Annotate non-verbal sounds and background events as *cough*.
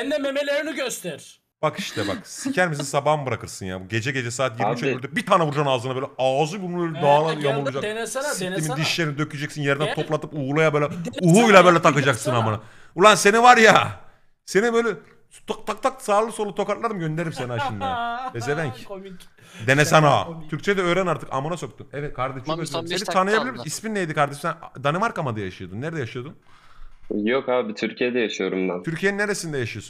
Sen de memelerini göster. Bak işte bak siker misin sabah mı bırakırsın ya. Gece gece saat 23.50'de bir tane vuracaksın ağzına böyle ağzı burnunu evet, dağına yamulacak. Denesene Siktirin denesene. dişlerini dökeceksin yerden evet. toplatıp uğulaya böyle uhuyla böyle takacaksın amına. Ulan seni var ya seni böyle tak tak tak sağlı solu tokatlarım gönderirim seni ha şimdi. *laughs* Ezevenk. Denesana. Türkçe de öğren artık amına soktun. Evet kardeşim Mami, seni tanıyabilir miyim? İsmin neydi kardeşim? Sen Danimarka mı yaşıyordun? Nerede yaşıyordun? Yok abi Türkiye'de yaşıyorum ben. Türkiye'nin neresinde yaşıyorsun?